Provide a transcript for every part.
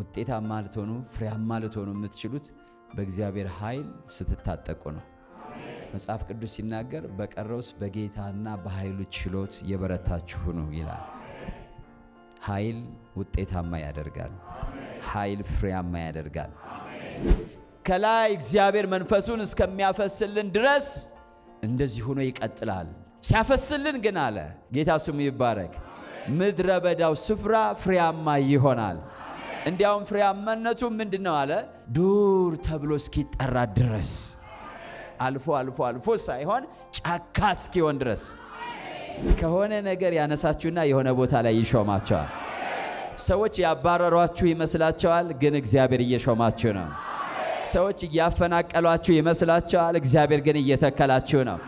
ውጤታማ ልትሆኑ ፍሬያማ ልትሆኑ የምትችሉት በእግዚአብሔር ኃይል ስትታጠቁ ነው። መጽሐፍ ቅዱስ ሲናገር በቀረውስ በጌታና በኃይሉ ችሎት የበረታችሁ ኑ ይላል። ኃይል ውጤታማ ያደርጋል። ኃይል ፍሬያማ ያደርጋል። ከላይ እግዚአብሔር መንፈሱን እስከሚያፈስልን ድረስ እንደዚህ ሆኖ ይቀጥላል። ሲያፈስልን ግን አለ ጌታ ስሙ ይባረክ፣ ምድረ በዳው ስፍራ ፍሬያማ ይሆናል። እንዲያውም ፍሬያማነቱ ምንድን ነው አለ? ዱር ተብሎ እስኪጠራ ድረስ አልፎ አልፎ አልፎ ሳይሆን ጫካ እስኪሆን ድረስ ከሆነ ነገር ያነሳችሁና የሆነ ቦታ ላይ ይሾማቸዋል። ሰዎች ያባረሯችሁ ይመስላቸዋል፣ ግን እግዚአብሔር እየሾማችሁ ነው። ሰዎች እያፈናቀሏችሁ ይመስላቸዋል፣ እግዚአብሔር ግን እየተከላችሁ ነው።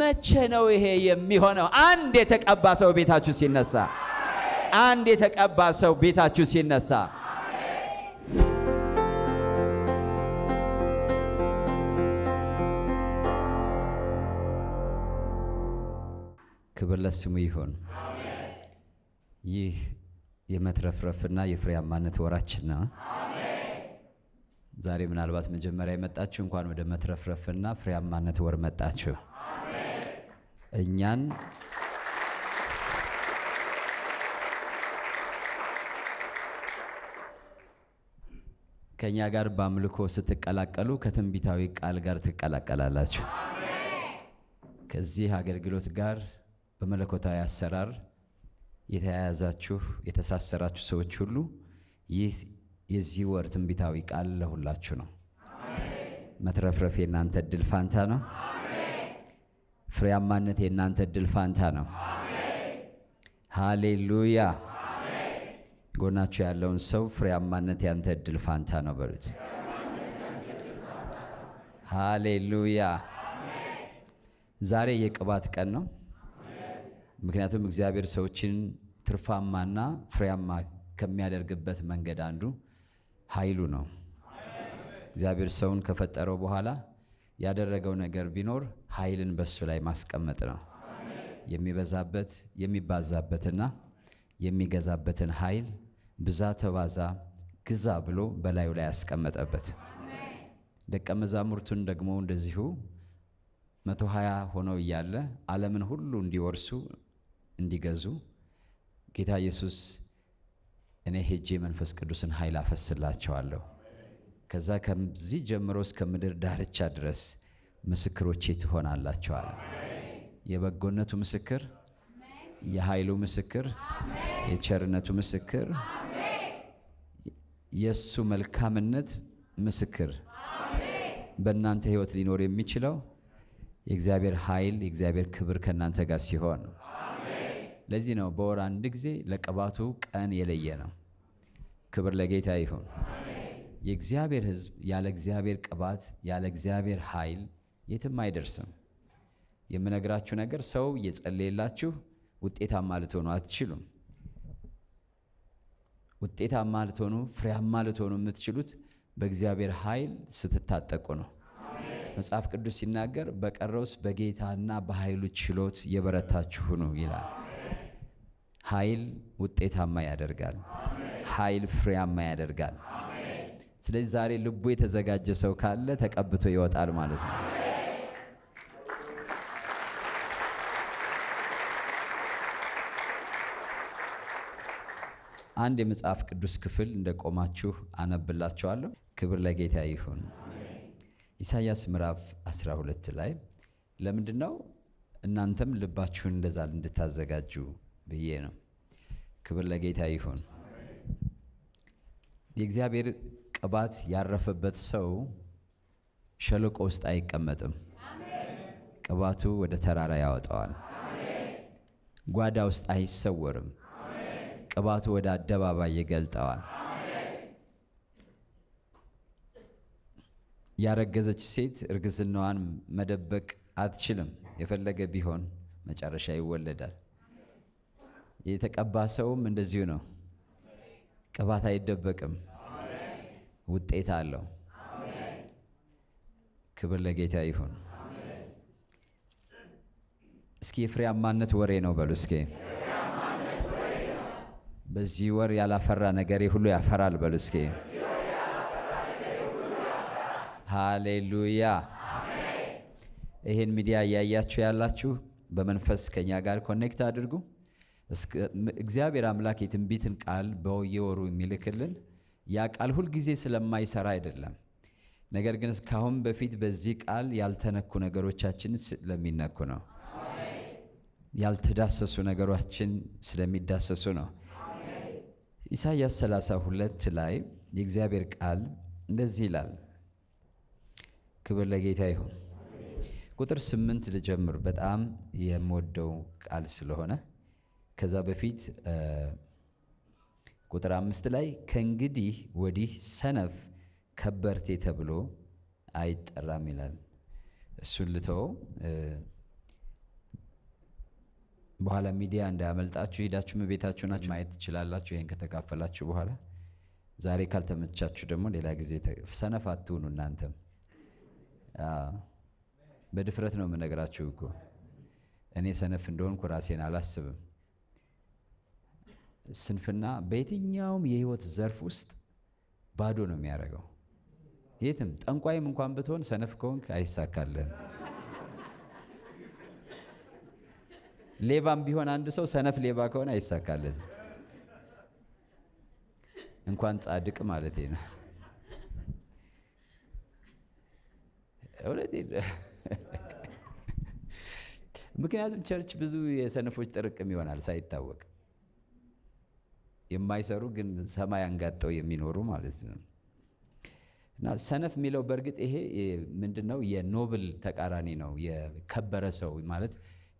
መቼ ነው ይሄ የሚሆነው? አንድ የተቀባ ሰው ቤታችሁ ሲነሳ አንድ የተቀባ ሰው ቤታችሁ ሲነሳ ክብር ለስሙ ይሁን። ይህ የመትረፍረፍና የፍሬያማነት ወራችን ነው። ዛሬ ምናልባት መጀመሪያ የመጣችሁ እንኳን ወደ መትረፍረፍና ፍሬያማነት ወር መጣችሁ። እኛን ከእኛ ጋር በአምልኮ ስትቀላቀሉ ከትንቢታዊ ቃል ጋር ትቀላቀላላችሁ። ከዚህ አገልግሎት ጋር በመለኮታዊ አሰራር የተያያዛችሁ የተሳሰራችሁ ሰዎች ሁሉ ይህ የዚህ ወር ትንቢታዊ ቃል ለሁላችሁ ነው። መትረፍረፍ የእናንተ እድል ፋንታ ነው። ፍሬያማነት የእናንተ እድል ፋንታ ነው። ሃሌሉያ ጎናችሁ ያለውን ሰው ፍሬያማነት ያንተ እድል ፋንታ ነው በሉት። ሃሌሉያ። ዛሬ የቅባት ቀን ነው። ምክንያቱም እግዚአብሔር ሰዎችን ትርፋማና ፍሬያማ ከሚያደርግበት መንገድ አንዱ ኃይሉ ነው። እግዚአብሔር ሰውን ከፈጠረው በኋላ ያደረገው ነገር ቢኖር ኃይልን በሱ ላይ ማስቀመጥ ነው። የሚበዛበት የሚባዛበትና የሚገዛበትን ኃይል ብዛ ተባዛ ግዛ ብሎ በላዩ ላይ ያስቀመጠበት። ደቀ መዛሙርቱን ደግሞ እንደዚሁ መቶ ሀያ ሆነው እያለ ዓለምን ሁሉ እንዲወርሱ እንዲገዙ ጌታ ኢየሱስ እኔ ሄጄ መንፈስ ቅዱስን ኃይል አፈስላቸዋለሁ ከዛ ከዚህ ጀምሮ እስከ ምድር ዳርቻ ድረስ ምስክሮቼ ትሆናላቸዋል። የበጎነቱ ምስክር፣ የኃይሉ ምስክር፣ የቸርነቱ ምስክር የእሱ መልካምነት ምስክር በእናንተ ህይወት ሊኖር የሚችለው የእግዚአብሔር ኃይል የእግዚአብሔር ክብር ከእናንተ ጋር ሲሆን ለዚህ ነው በወር አንድ ጊዜ ለቅባቱ ቀን የለየ ነው። ክብር ለጌታ ይሁን። የእግዚአብሔር ህዝብ ያለ እግዚአብሔር ቅባት ያለ እግዚአብሔር ኃይል የትም አይደርስም። የምነግራችሁ ነገር ሰው እየጸለየላችሁ ውጤታማ ልትሆኑ አትችሉም። ውጤታማ ልትሆኑ ፍሬያማ ልትሆኑ የምትችሉት በእግዚአብሔር ኃይል ስትታጠቁ ነው። መጽሐፍ ቅዱስ ሲናገር በቀረውስ በጌታና በኃይሉ ችሎት የበረታችሁ ሁኑ ይላል። ኃይል ውጤታማ ያደርጋል። ኃይል ፍሬያማ ያደርጋል። ስለዚህ ዛሬ ልቡ የተዘጋጀ ሰው ካለ ተቀብቶ ይወጣል ማለት ነው። አንድ የመጽሐፍ ቅዱስ ክፍል እንደቆማችሁ አነብላችኋለሁ። ክብር ለጌታ ይሁን። ኢሳያስ ምዕራፍ 12 ላይ ለምንድን ነው እናንተም ልባችሁን እንደዛ እንድታዘጋጁ ብዬ ነው። ክብር ለጌታ ይሁን። የእግዚአብሔር ቅባት ያረፈበት ሰው ሸለቆ ውስጥ አይቀመጥም። ቅባቱ ወደ ተራራ ያወጣዋል። ጓዳ ውስጥ አይሰወርም። ቅባቱ ወደ አደባባይ ይገልጠዋል። ያረገዘች ሴት እርግዝናዋን መደበቅ አትችልም። የፈለገ ቢሆን መጨረሻ ይወለዳል። የተቀባ ሰውም እንደዚሁ ነው። ቅባት አይደበቅም፣ ውጤት አለው። ክብር ለጌታ ይሁን። እስኪ የፍሬያማነት ወሬ ነው በሉ እስኪ በዚህ ወር ያላፈራ ነገሬ ሁሉ ያፈራል። በሉ እስኪ ሃሌሉያ። ይህን ሚዲያ እያያችሁ ያላችሁ በመንፈስ ከኛ ጋር ኮኔክት አድርጉ። እግዚአብሔር አምላክ የትንቢትን ቃል በየወሩ የሚልክልን ያ ቃል ሁልጊዜ ስለማይሰራ አይደለም። ነገር ግን እስካሁን በፊት በዚህ ቃል ያልተነኩ ነገሮቻችን ስለሚነኩ ነው። ያልተዳሰሱ ነገሮችን ስለሚዳሰሱ ነው። ኢሳይያስ 32 ላይ የእግዚአብሔር ቃል እንደዚህ ይላል። ክብር ለጌታ ይሁን። ቁጥር ስምንት ልጀምር። በጣም የምወደው ቃል ስለሆነ ከዛ በፊት ቁጥር አምስት ላይ ከእንግዲህ ወዲህ ሰነፍ ከበርቴ ተብሎ አይጠራም ይላል። እሱን ልተው በኋላ ሚዲያ እንዳያመልጣችሁ ሄዳችሁም ቤታችሁ ናችሁ ማየት ትችላላችሁ። ይህን ከተካፈላችሁ በኋላ ዛሬ ካልተመቻችሁ ደግሞ ሌላ ጊዜ ሰነፍ አትሁኑ። እናንተም በድፍረት ነው የምነግራችሁ እኮ እኔ ሰነፍ እንደሆንኩ ራሴን አላስብም። ስንፍና በየትኛውም የህይወት ዘርፍ ውስጥ ባዶ ነው የሚያደርገው። የትም ጠንቋይም እንኳን ብትሆን ሰነፍ ከሆንክ አይሳካልህም። ሌባም ቢሆን አንድ ሰው ሰነፍ ሌባ ከሆነ አይሳካለትም። እንኳን ጻድቅ ማለት ነው። እውነት ምክንያቱም ቸርች ብዙ የሰነፎች ጥርቅም ይሆናል ሳይታወቅ የማይሰሩ ግን ሰማይ አንጋጠው የሚኖሩ ማለት ነው። እና ሰነፍ የሚለው በእርግጥ ይሄ ምንድን ነው? የኖብል ተቃራኒ ነው። የከበረ ሰው ማለት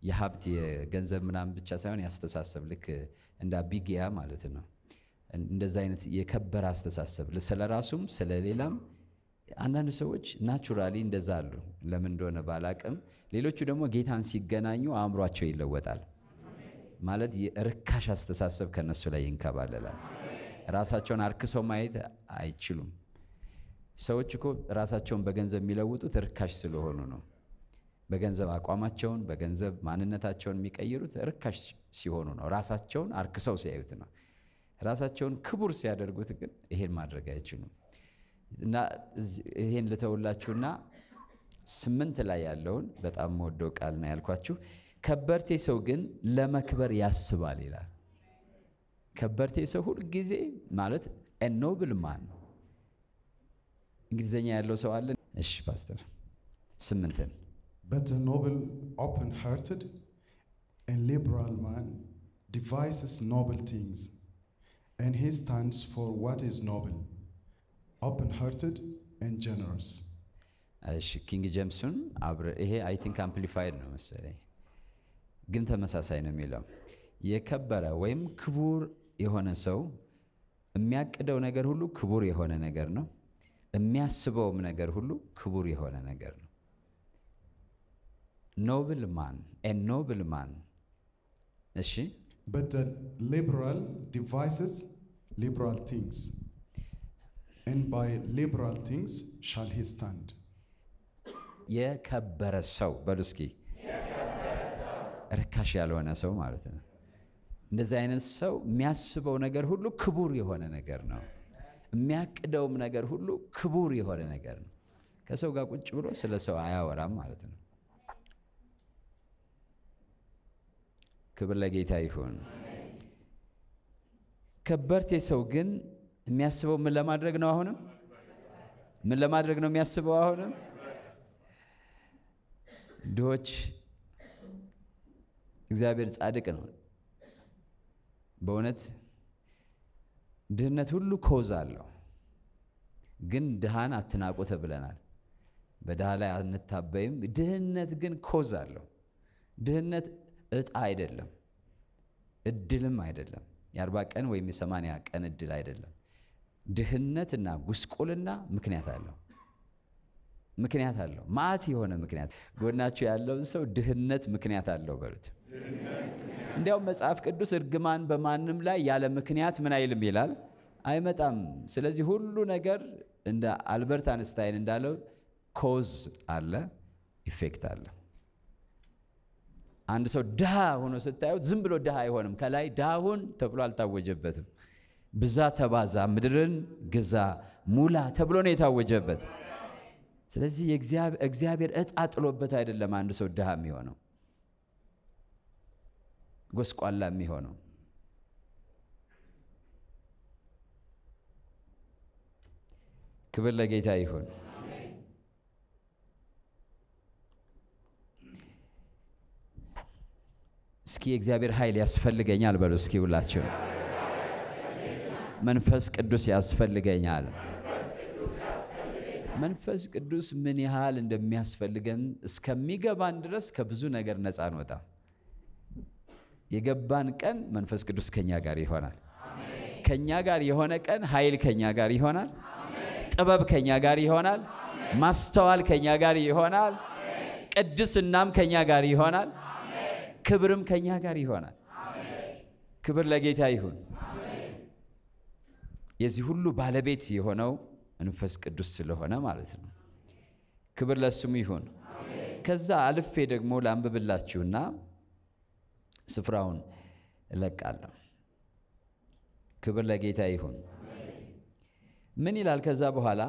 የሀብት የገንዘብ ምናምን ብቻ ሳይሆን ያስተሳሰብ ልክ እንደ አቢጊያ ማለት ነው። እንደዚ አይነት የከበረ አስተሳሰብ ስለ ራሱም ስለ ሌላም። አንዳንድ ሰዎች ናቹራሊ እንደዛ አሉ፣ ለምን እንደሆነ ባላቅም። ሌሎቹ ደግሞ ጌታን ሲገናኙ አእምሯቸው ይለወጣል ማለት የርካሽ አስተሳሰብ ከነሱ ላይ ይንከባለላል። ራሳቸውን አርክሰው ማየት አይችሉም። ሰዎች እኮ ራሳቸውን በገንዘብ የሚለውጡት ርካሽ ስለሆኑ ነው። በገንዘብ አቋማቸውን በገንዘብ ማንነታቸውን የሚቀይሩት ርካሽ ሲሆኑ ነው። ራሳቸውን አርክሰው ሲያዩት ነው። ራሳቸውን ክቡር ሲያደርጉት ግን ይሄን ማድረግ አይችሉም። እና ይሄን ልተውላችሁና ስምንት ላይ ያለውን በጣም መወደው ቃል ነው ያልኳችሁ። ከበርቴ ሰው ግን ለመክበር ያስባል ይላል። ከበርቴ ሰው ሁልጊዜ ማለት ኖብል ማን ነው። እንግሊዝኛ ያለው ሰው አለን። እሺ ፓስተር ስምንትን But a noble, open hearted, and liberal man devises noble things, and he stands for what is noble, open hearted, and generous. እሺ ኪንግ ጀምሱን አብረ ይሄ አይ ቲንክ አምፕሊፋይድ ነው መሰለኝ፣ ግን ተመሳሳይ ነው የሚለው የከበረ ወይም ክቡር የሆነ ሰው የሚያቅደው ነገር ሁሉ ክቡር የሆነ ነገር ነው። የሚያስበውም ነገር ሁሉ ክቡር የሆነ ነገር ነው። ኖብል ማን ኖብል ማን እሺ but the liberal devices ቲንግስ things and by liberal things shall he የከበረ ሰው በሉ እስኪ ርካሽ ያልሆነ ሰው ማለት ነው እንደዚህ አይነት ሰው የሚያስበው ነገር ሁሉ ክቡር የሆነ ነገር ነው የሚያቅደውም ነገር ሁሉ ክቡር የሆነ ነገር ነው ከሰው ጋር ቁጭ ብሎ ስለ ሰው አያወራም ማለት ነው ክብር ለጌታ ይሁን። ከበርቴ ሰው ግን የሚያስበው ምን ለማድረግ ነው? አሁንም ምን ለማድረግ ነው የሚያስበው? አሁንም ድሆች እግዚአብሔር ጻድቅ ነው። በእውነት ድህነት ሁሉ ኮዝ አለው። ግን ድሃን አትናቁ ተብለናል። በድሃ ላይ አንታበይም። ድህነት ግን ኮዝ አለው። ድህነት እጣ አይደለም፣ እድልም አይደለም። የአርባ ቀን ወይም የሰማንያ ቀን እድል አይደለም። ድህነትና ጉስቁልና ምክንያት አለው ምክንያት አለው። ማት የሆነ ምክንያት ጎናችሁ ያለውን ሰው ድህነት ምክንያት አለው በሉት። እንዲያውም መጽሐፍ ቅዱስ እርግማን በማንም ላይ ያለ ምክንያት ምን አይልም ይላል፣ አይመጣም። ስለዚህ ሁሉ ነገር እንደ አልበርት አንስታይን እንዳለው ኮዝ አለ፣ ኢፌክት አለ። አንድ ሰው ድሃ ሆኖ ስታዩት ዝም ብሎ ድሃ አይሆንም። ከላይ ድሃሁን ተብሎ አልታወጀበትም። ብዛ ተባዛ፣ ምድርን ግዛ፣ ሙላ ተብሎ ነው የታወጀበት። ስለዚህ እግዚአብሔር እጣ ጥሎበት አይደለም አንድ ሰው ድሃ የሚሆነው ጎስቋላ የሚሆነው ክብር ለጌታ ይሁን። እስኪ የእግዚአብሔር ኃይል ያስፈልገኛል በሉ እስኪ ሁላችሁ። መንፈስ ቅዱስ ያስፈልገኛል። መንፈስ ቅዱስ ምን ያህል እንደሚያስፈልገን እስከሚገባን ድረስ ከብዙ ነገር ነፃ አንወጣም። የገባን ቀን መንፈስ ቅዱስ ከኛ ጋር ይሆናል። ከኛ ጋር የሆነ ቀን ኃይል ከኛ ጋር ይሆናል። ጥበብ ከኛ ጋር ይሆናል። ማስተዋል ከኛ ጋር ይሆናል። ቅድስናም ከኛ ጋር ይሆናል። ክብርም ከኛ ጋር ይሆናል። ክብር ለጌታ ይሁን። የዚህ ሁሉ ባለቤት የሆነው መንፈስ ቅዱስ ስለሆነ ማለት ነው። ክብር ለስሙ ይሁን። ከዛ አልፌ ደግሞ ላንብብላችሁና ስፍራውን እለቃለሁ። ክብር ለጌታ ይሁን። ምን ይላል? ከዛ በኋላ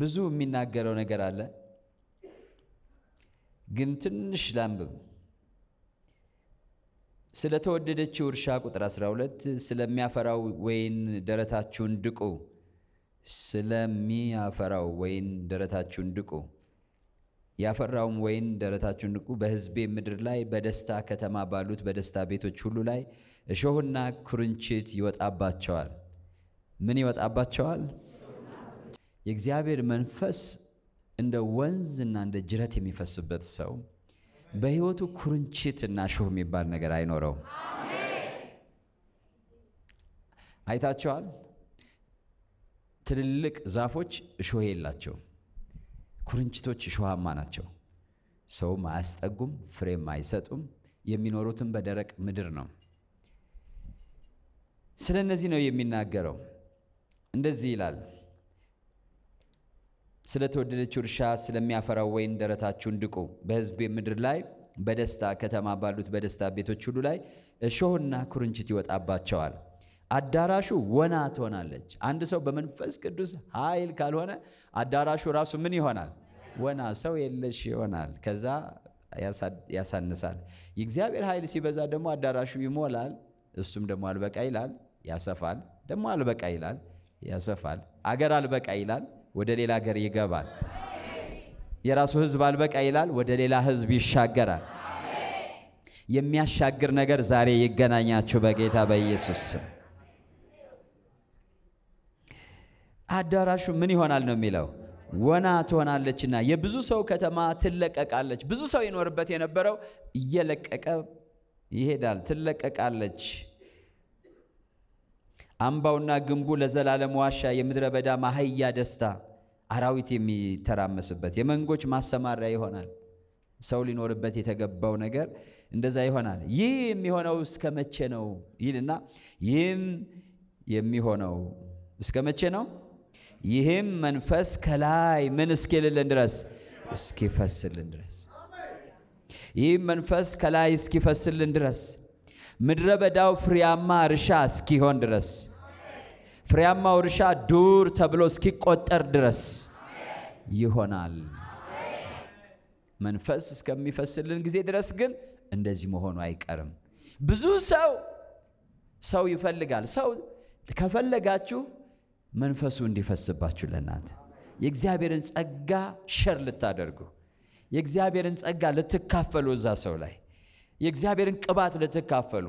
ብዙ የሚናገረው ነገር አለ፣ ግን ትንሽ ላንብብ። ስለ ተወደደችው እርሻ ቁጥር 12 ስለሚያፈራው ወይን ደረታችሁን ድቁ፣ ስለሚያፈራው ወይን ደረታችሁን ድቁ፣ ያፈራውም ወይን ደረታችሁን ድቁ። በሕዝቤ ምድር ላይ በደስታ ከተማ ባሉት በደስታ ቤቶች ሁሉ ላይ እሾህና ኩርንችት ይወጣባቸዋል። ምን ይወጣባቸዋል? የእግዚአብሔር መንፈስ እንደ ወንዝና እንደ ጅረት የሚፈስበት ሰው በህይወቱ ኩርንችት እና ሹህ የሚባል ነገር አይኖረውም። አይታቸዋል። ትልልቅ ዛፎች እሾህ የላቸው። ኩርንችቶች እሾሃማ ናቸው። ሰውም አያስጠጉም፣ ፍሬም አይሰጡም። የሚኖሩትም በደረቅ ምድር ነው። ስለ እነዚህ ነው የሚናገረው። እንደዚህ ይላል ስለተወደደችው እርሻ ስለሚያፈራው ወይን ደረታችሁን ድቁ። በህዝብ ምድር ላይ በደስታ ከተማ ባሉት በደስታ ቤቶች ሁሉ ላይ እሾህና ኩርንችት ይወጣባቸዋል። አዳራሹ ወና ትሆናለች። አንድ ሰው በመንፈስ ቅዱስ ኃይል ካልሆነ አዳራሹ ራሱ ምን ይሆናል? ወና፣ ሰው የለሽ ይሆናል። ከዛ ያሳንሳል። የእግዚአብሔር ኃይል ሲበዛ ደግሞ አዳራሹ ይሞላል። እሱም ደግሞ አልበቃ ይላል፣ ያሰፋል። ደግሞ አልበቃ ይላል፣ ያሰፋል። አገር አልበቃ ይላል ወደ ሌላ ሀገር ይገባል። የራሱ ህዝብ አልበቃ ይላል፣ ወደ ሌላ ህዝብ ይሻገራል። የሚያሻግር ነገር ዛሬ ይገናኛችሁ በጌታ በኢየሱስ ስም። አዳራሹ ምን ይሆናል ነው የሚለው ወና ትሆናለችና የብዙ ሰው ከተማ ትለቀቃለች። ብዙ ሰው ይኖርበት የነበረው እየለቀቀ ይሄዳል፣ ትለቀቃለች። አምባውና ግንቡ ለዘላለም ዋሻ፣ የምድረ በዳ ማህያ ደስታ፣ አራዊት የሚተራመስበት የመንጎች ማሰማሪያ ይሆናል። ሰው ሊኖርበት የተገባው ነገር እንደዛ ይሆናል። ይህ የሚሆነው እስከ መቼ ነው ይልና ይህም የሚሆነው እስከ መቼ ነው? ይህም መንፈስ ከላይ ምን እስኪልልን ድረስ እስኪፈስልን ድረስ ይህም መንፈስ ከላይ እስኪፈስልን ድረስ ምድረ በዳው ፍሬያማ እርሻ እስኪሆን ድረስ ፍሬያማው እርሻ ዱር ተብሎ እስኪቆጠር ድረስ ይሆናል። መንፈስ እስከሚፈስልን ጊዜ ድረስ ግን እንደዚህ መሆኑ አይቀርም። ብዙ ሰው ሰው ይፈልጋል። ሰው ከፈለጋችሁ መንፈሱ እንዲፈስባችሁ ለእናንተ የእግዚአብሔርን ጸጋ ሸር ልታደርጉ የእግዚአብሔርን ጸጋ ልትካፈሉ እዛ ሰው ላይ የእግዚአብሔርን ቅባት ልትካፈሉ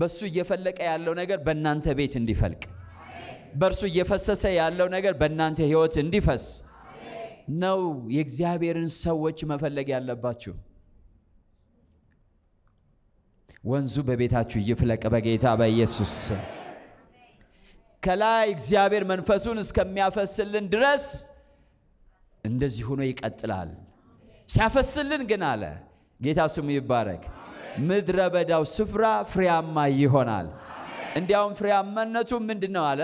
በሱ እየፈለቀ ያለው ነገር በእናንተ ቤት እንዲፈልቅ በእርሱ እየፈሰሰ ያለው ነገር በእናንተ ህይወት እንዲፈስ ነው የእግዚአብሔርን ሰዎች መፈለግ ያለባችሁ። ወንዙ በቤታችሁ ይፍለቅ በጌታ በኢየሱስ ከላይ እግዚአብሔር መንፈሱን እስከሚያፈስልን ድረስ እንደዚህ ሆኖ ይቀጥላል። ሲያፈስልን ግን አለ ጌታ ስሙ ይባረክ፣ ምድረ በዳው ስፍራ ፍሬያማ ይሆናል። እንዲያውም ፍሬያማነቱ ምንድን ነው አለ?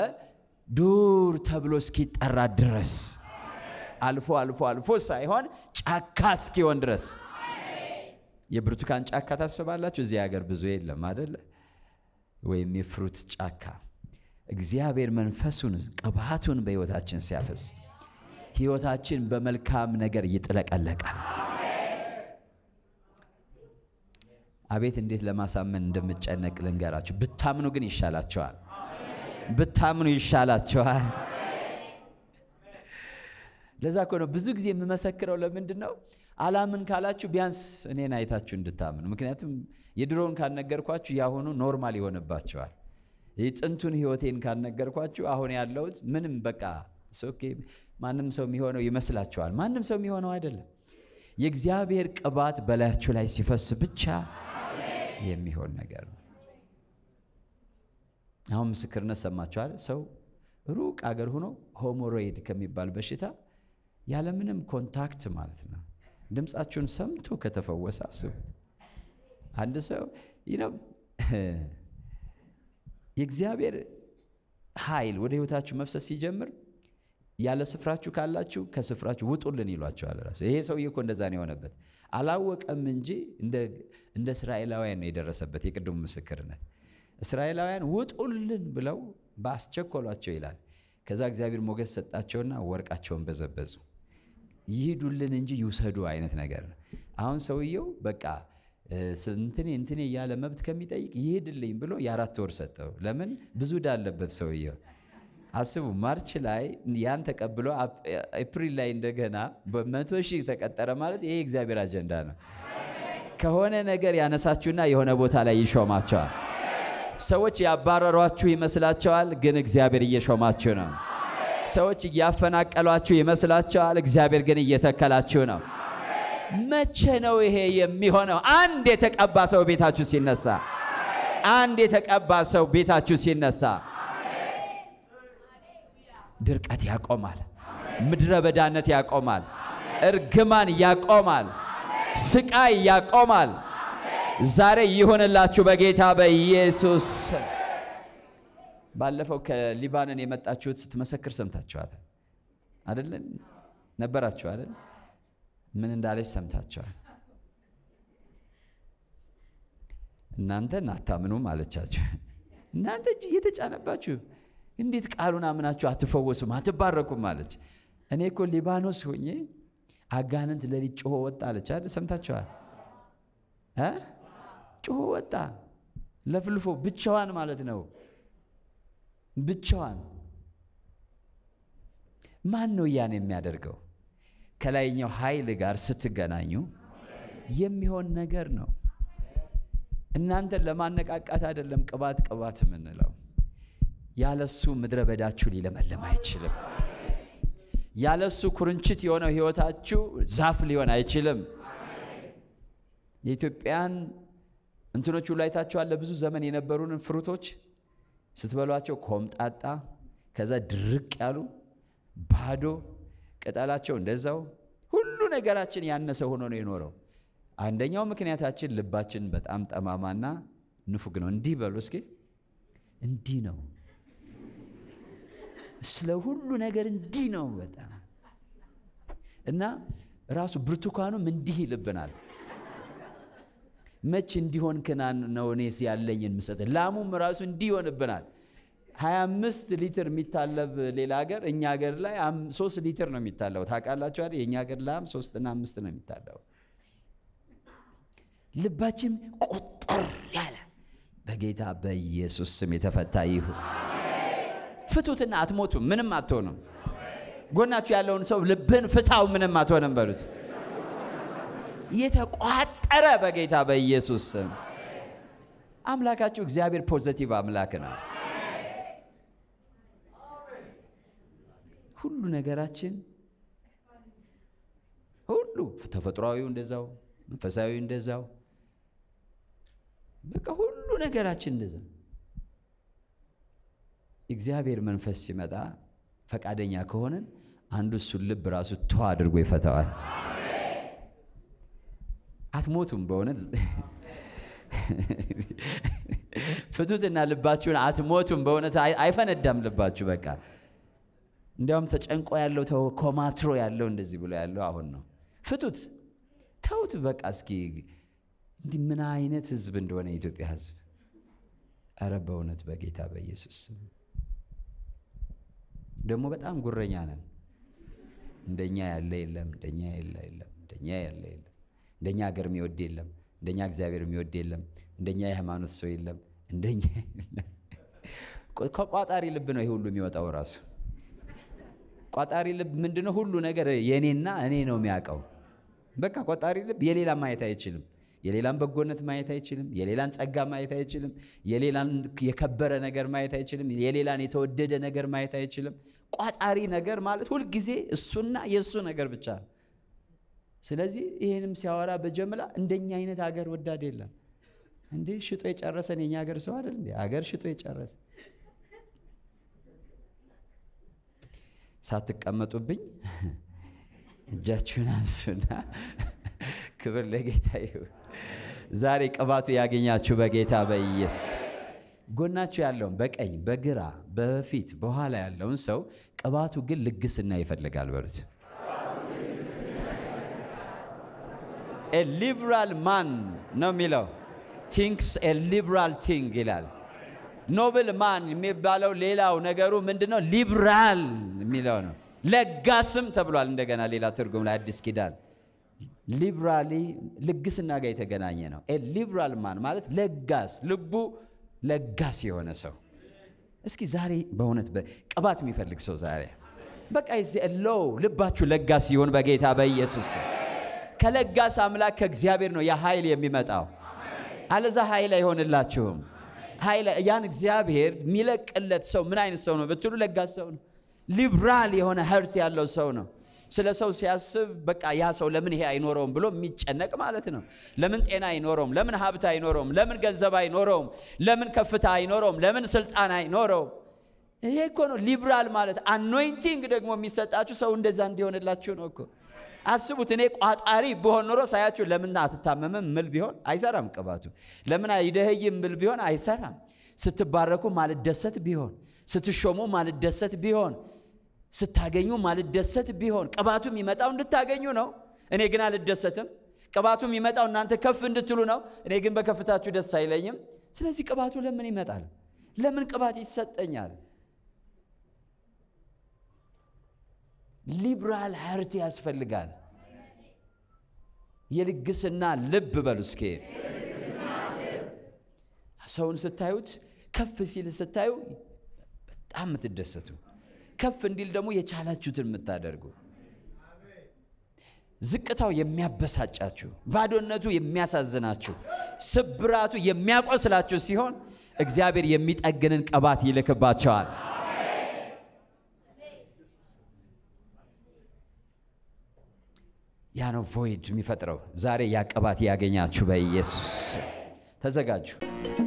ዱር ተብሎ እስኪጠራ ድረስ አልፎ አልፎ አልፎ ሳይሆን ጫካ እስኪሆን ድረስ የብርቱካን ጫካ ታስባላችሁ? እዚህ ሀገር ብዙ የለም አደለ? ወይም የፍሩት ጫካ። እግዚአብሔር መንፈሱን ቅባቱን በሕይወታችን ሲያፈስ ሕይወታችን በመልካም ነገር ይጥለቀለቃል። አቤት እንዴት ለማሳመን እንደምጨነቅ ልንገራችሁ። ብታምኑ ግን ይሻላቸዋል። ብታምኑ ይሻላችኋል። ለዛ እኮ ነው ብዙ ጊዜ የምመሰክረው። ለምንድን ነው አላምን ካላችሁ ቢያንስ እኔን አይታችሁ እንድታምኑ። ምክንያቱም የድሮውን ካልነገርኳችሁ ያሁኑ ኖርማል ይሆንባቸዋል። የጥንቱን ህይወቴን ካልነገርኳችሁ አሁን ያለሁት ምንም በቃ ኦኬ፣ ማንም ሰው የሚሆነው ይመስላችኋል። ማንም ሰው የሚሆነው አይደለም። የእግዚአብሔር ቅባት በላያችሁ ላይ ሲፈስ ብቻ የሚሆን ነገር ነው። አሁን ምስክርነት ሰማችኋል። ሰው ሩቅ አገር ሆኖ ሆሞሮይድ ከሚባል በሽታ ያለምንም ኮንታክት ማለት ነው ድምፃችሁን ሰምቶ ከተፈወሰ አስቡት። አንድ ሰው ነው የእግዚአብሔር ኃይል ወደ ህይወታችሁ መፍሰስ ሲጀምር ያለ ስፍራችሁ ካላችሁ ከስፍራችሁ ውጡልን ይሏቸዋል። ራሱ ይሄ ሰውዬ እኮ እንደዛ ነው የሆነበት። አላወቀም እንጂ እንደ እስራኤላውያን ነው የደረሰበት የቅድሙ ምስክርነት እስራኤላውያን ውጡልን ብለው ባስቸኮሏቸው ይላል። ከዛ እግዚአብሔር ሞገስ ሰጣቸውና ወርቃቸውን በዘበዙ። ይሂዱልን እንጂ ይውሰዱ አይነት ነገር ነው። አሁን ሰውየው በቃ እንትኔ እንትኔ እያለ መብት ከሚጠይቅ ይሄድልኝ ብሎ የአራት ወር ሰጠው። ለምን ብዙ ዕዳ አለበት ሰውየው። አስቡ ማርች ላይ ያን ተቀብሎ ኤፕሪል ላይ እንደገና በመቶ ሺህ ተቀጠረ ማለት ይሄ እግዚአብሔር አጀንዳ ነው። ከሆነ ነገር ያነሳችሁና የሆነ ቦታ ላይ ይሾማቸዋል። ሰዎች ያባረሯችሁ ይመስላቸዋል፣ ግን እግዚአብሔር እየሾማችሁ ነው። ሰዎች እያፈናቀሏችሁ ይመስላቸዋል፣ እግዚአብሔር ግን እየተከላችሁ ነው። መቼ ነው ይሄ የሚሆነው? አንድ የተቀባ ሰው ቤታችሁ ሲነሳ፣ አንድ የተቀባ ሰው ቤታችሁ ሲነሳ ድርቀት ያቆማል። ምድረ በዳነት ያቆማል። እርግማን ያቆማል። ስቃይ ያቆማል። ዛሬ ይሆንላችሁ በጌታ በኢየሱስ። ባለፈው ከሊባኖን የመጣችሁት ስትመሰክር ሰምታችኋል አይደለን? ነበራችሁ አይደል? ምን እንዳለች ሰምታችኋል። እናንተ አታምኑም አለቻችሁ። እናንተ እጅ እየተጫነባችሁ እንዴት ቃሉን አምናችሁ አትፈወሱም አትባረኩም አለች። እኔ እኮ ሊባኖስ ሆኜ አጋንንት ለሊት ጮሆ ወጣ አለች አይደል? ሰምታችኋል እ ጮሆ ወጣ ለፍልፎ ብቻዋን ማለት ነው። ብቻዋን ማን ነው ያን የሚያደርገው? ከላይኛው ኃይል ጋር ስትገናኙ የሚሆን ነገር ነው። እናንተን ለማነቃቃት አይደለም። ቅባት ቅባት የምንለው ያለሱ ምድረ በዳችሁ ሊለመልም አይችልም። ያለሱ ኩርንችት የሆነው ህይወታችሁ ዛፍ ሊሆን አይችልም። የኢትዮጵያን እንትኖቹ ላይ ታችኋል። ለብዙ ዘመን የነበሩንን ፍሩቶች ስትበሏቸው ኮምጣጣ፣ ከዛ ድርቅ ያሉ ባዶ፣ ቅጠላቸው እንደዛው ሁሉ ነገራችን ያነሰ ሆኖ ነው የኖረው። አንደኛው ምክንያታችን ልባችን በጣም ጠማማና ንፉግ ነው። እንዲህ በሉ እስኪ፣ እንዲህ ነው ስለ ሁሉ ነገር እንዲህ ነው በጣም እና ራሱ ብርቱካኑም እንዲህ ይልብናል። መች እንዲሆን ክና ነው እኔስ ያለኝ ምሰጥ። ላሙም ራሱ እንዲህ ይሆንብናል። ሀያ ሊትር የሚታለብ ሌላ ሀገር፣ እኛ ሀገር ላይ ሶስት ሊትር ነው የሚታለበው። ታውቃላችኋል? የእኛ ሀገር ላም ሶስትና አምስት ነው የሚታለው። ልባችን ቆጠር ያለ በጌታ በኢየሱስ ስም የተፈታ ይሁን። ፍቱትና አትሞቱም፣ ምንም አትሆኑም። ጎናችሁ ያለውን ሰው ልብን ፍታው፣ ምንም አትሆንም በሉት። የተቋጠረ በጌታ በኢየሱስ ስም አምላካችሁ እግዚአብሔር ፖዘቲቭ አምላክ ነው። ሁሉ ነገራችን ሁሉ ተፈጥሯዊው እንደዛው፣ መንፈሳዊ እንደዛው፣ በቃ ሁሉ ነገራችን እንደዛ። እግዚአብሔር መንፈስ ሲመጣ ፈቃደኛ ከሆነን አንዱ እሱን ልብ ራሱ ተዋ አድርጎ ይፈተዋል። አትሞቱም። በእውነት ፍቱትና ልባችሁን አትሞቱም። በእውነት አይፈነዳም ልባችሁ። በቃ እንዲያውም ተጨንቆ ያለው ኮማትሮ ያለው እንደዚህ ብሎ ያለው አሁን ነው። ፍቱት፣ ተውት። በቃ እስኪ እንዲህ ምን አይነት ህዝብ እንደሆነ የኢትዮጵያ ህዝብ። አረ በእውነት በጌታ በኢየሱስ ስም ደግሞ በጣም ጉረኛ ነን። እንደኛ ያለ የለም። እንደኛ ያለ የለም። እንደኛ ያለ የለም። እንደኛ ሀገር የሚወድ የለም። እንደኛ እግዚአብሔር የሚወድ የለም። እንደኛ የሃይማኖት ሰው የለም። እንደኛ ከቋጣሪ ልብ ነው ይሄ ሁሉ የሚወጣው ራሱ ቋጣሪ ልብ ምንድነው? ሁሉ ነገር የኔና እኔ ነው የሚያውቀው። በቃ ቋጣሪ ልብ የሌላ ማየት አይችልም። የሌላን በጎነት ማየት አይችልም። የሌላን ጸጋ ማየት አይችልም። የሌላን የከበረ ነገር ማየት አይችልም። የሌላን የተወደደ ነገር ማየት አይችልም። ቋጣሪ ነገር ማለት ሁልጊዜ እሱና የእሱ ነገር ብቻ ነው። ስለዚህ ይህንም ሲያወራ በጀምላ እንደኛ አይነት አገር ወዳድ የለም። እንዴ ሽጦ የጨረሰን የኛ አገር ሰው አይደል? እንዴ አገር ሽጦ የጨረሰ ሳትቀመጡብኝ እጃችሁን አንሱና፣ ክብር ለጌታ ይሁን። ዛሬ ቅባቱ ያገኛችሁ በጌታ በኢየሱስ ጎናችሁ ያለውን በቀኝ በግራ በፊት በኋላ ያለውን ሰው ቅባቱ ግን ልግስና ይፈልጋል በሉት። ሊብራል ማን ነው የሚለው ቲንክስ ሊብራል ቲንግ ይላል። ኖብል ማን የሚባለው ሌላው ነገሩ ምንድነው? ሊብራል የሚለው ነው። ለጋስም ተብሏል። እንደገና ሌላ ትርጉም ላይ አዲስ ኪዳን ሊብራሊ ልግስና ጋር የተገናኘ ነው። ሊብራል ማን ማለት ለጋስ፣ ልቡ ለጋስ የሆነ ሰው። እስኪ ዛሬ በእውነት ቅባት የሚፈልግ ሰው ዛሬ በቃ ሎ ልባችሁ ለጋስ ይሁን በጌታ በኢየሱስ ከለጋስ አምላክ ከእግዚአብሔር ነው ያ ኃይል የሚመጣው። አለዛ ኃይል አይሆንላችሁም። ኃይል ያን እግዚአብሔር የሚለቅለት ሰው ምን አይነት ሰው ነው ብትሉ ለጋስ ሰው ነው። ሊብራል የሆነ ህርት ያለው ሰው ነው። ስለ ሰው ሲያስብ በቃ ያ ሰው ለምን ይሄ አይኖረውም ብሎ የሚጨነቅ ማለት ነው። ለምን ጤና አይኖረውም? ለምን ሀብት አይኖረውም? ለምን ገንዘብ አይኖረውም? ለምን ከፍታ አይኖረውም? ለምን ስልጣን አይኖረውም? ይሄ እኮ ነው ሊብራል ማለት። አኖይንቲንግ ደግሞ የሚሰጣችሁ ሰው እንደዛ እንዲሆንላችሁ ነው እኮ አስቡት። እኔ ቋጣሪ ብሆን ኖሮ ሳያችሁ ለምን አትታመምም ምል ቢሆን አይሰራም ቅባቱ። ለምን አይደኸይም ምል ቢሆን አይሰራም። ስትባረኩ ማልደሰት ቢሆን፣ ስትሾሙ ማልደሰት ቢሆን፣ ስታገኙ ማልደሰት ቢሆን። ቅባቱ የሚመጣው እንድታገኙ ነው። እኔ ግን አልደሰትም። ቅባቱ የሚመጣው እናንተ ከፍ እንድትሉ ነው። እኔ ግን በከፍታችሁ ደስ አይለኝም። ስለዚህ ቅባቱ ለምን ይመጣል? ለምን ቅባት ይሰጠኛል? ሊብራል ሀርት ያስፈልጋል። የልግስና ልብ በሉ እስኪ። ሰውን ስታዩት ከፍ ሲል ስታዩ በጣም የምትደሰቱ፣ ከፍ እንዲል ደግሞ የቻላችሁትን የምታደርጉ፣ ዝቅታው የሚያበሳጫችሁ፣ ባዶነቱ የሚያሳዝናችሁ፣ ስብራቱ የሚያቆስላችሁ ሲሆን እግዚአብሔር የሚጠግንን ቅባት ይልክባቸዋል። ያ ነው ቮይድ የሚፈጥረው። ዛሬ ያቀባት ያገኛችሁ በኢየሱስ ተዘጋጁ።